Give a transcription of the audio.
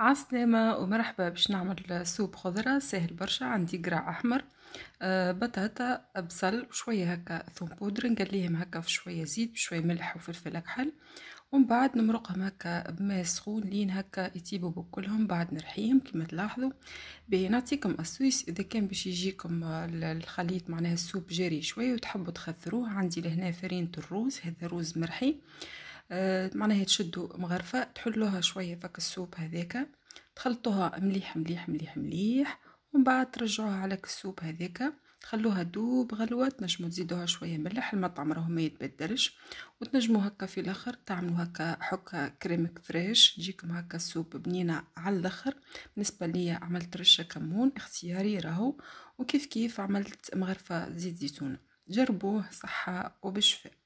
عسلامة ومرحبا باش نعمل سوب خضرة سهل برشا عندي قرع أحمر أه بطاطا بصل وشوية هكا ثوم بودر نقليهم هكا في شوية زيت بشوية ملح وفلفل أكحل ومن بعد نمرقهم هكا بماء سخون لين هكا يطيبو بكلهم بعد نرحيهم كما تلاحظوا باهي نعطيكم اسويس اذا كان باش يجيكم الخليط معناها السوب جاري شويه وتحبوا تخثروه عندي لهنا فرينة الروز هذا روز مرحي آه، معناها تشدوا مغرفة تحلوها شوية فك السوب هذيك تخلطوها مليح مليح مليح مليح ومن بعد ترجعوها على السوب هذيك تخلوها دوب غلوة تنجموا تزيدوها شوية ملح المطعم راهو ما يتبدلش وتنجموا هكا في الاخر تعملوا هكا حكة كريمك فريش تجيكم هكا السوب بنينة على الاخر بالنسبة ليا عملت رشة كمون اختياري راهو وكيف كيف عملت مغرفة زيت زيتون جربوه صحة وبشفاء